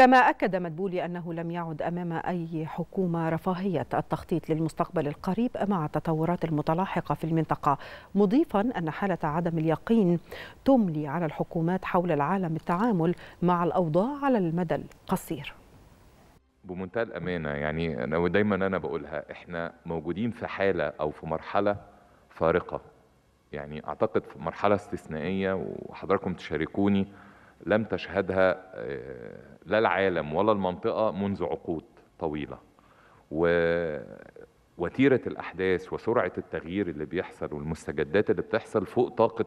كما أكد مدبولي أنه لم يعد أمام أي حكومة رفاهية التخطيط للمستقبل القريب مع التطورات المتلاحقة في المنطقة مضيفا أن حالة عدم اليقين تملي على الحكومات حول العالم التعامل مع الأوضاع على المدى القصير بمنتهى الأمانة يعني أنا دايما أنا بقولها إحنا موجودين في حالة أو في مرحلة فارقة يعني أعتقد في مرحلة استثنائية وحضراتكم تشاركوني لم تشهدها آه، لا العالم ولا المنطقة منذ عقود طويلة ووتيرة الأحداث وسرعة التغيير اللي بيحصل والمستجدات اللي بتحصل فوق طاقة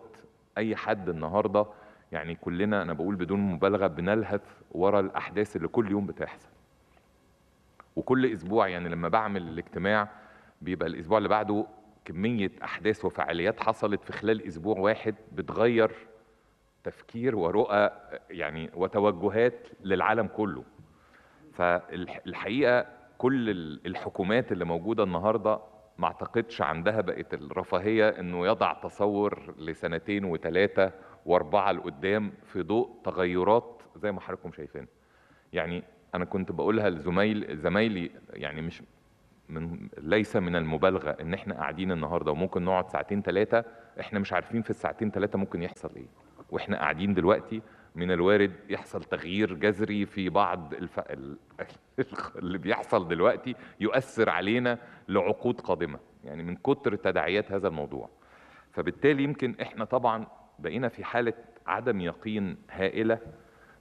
أي حد النهاردة يعني كلنا أنا بقول بدون مبالغة بنلهث ورا الأحداث اللي كل يوم بتحصل وكل أسبوع يعني لما بعمل الاجتماع بيبقى الأسبوع اللي بعده كمية أحداث وفعاليات حصلت في خلال أسبوع واحد بتغير تفكير ورؤى يعني وتوجهات للعالم كله فالحقيقه كل الحكومات اللي موجوده النهارده ما اعتقدش عندها بقت الرفاهيه انه يضع تصور لسنتين وثلاثه واربعه لقدام في ضوء تغيرات زي ما حضراتكم شايفين يعني انا كنت بقولها لزمايل زمايلي يعني مش من ليس من المبالغه ان احنا قاعدين النهارده وممكن نقعد ساعتين ثلاثه احنا مش عارفين في الساعتين ثلاثه ممكن يحصل ايه واحنا قاعدين دلوقتي من الوارد يحصل تغيير جذري في بعض الف... اللي بيحصل دلوقتي يؤثر علينا لعقود قادمه يعني من كتر تداعيات هذا الموضوع فبالتالي يمكن احنا طبعا بقينا في حاله عدم يقين هائله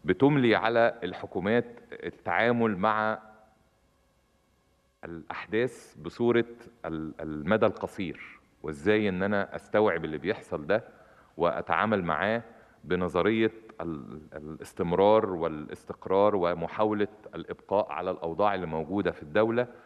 بتملي على الحكومات التعامل مع الاحداث بصوره المدى القصير وازاي ان انا استوعب اللي بيحصل ده واتعامل معاه بنظريه الاستمرار والاستقرار ومحاوله الابقاء على الاوضاع الموجوده في الدوله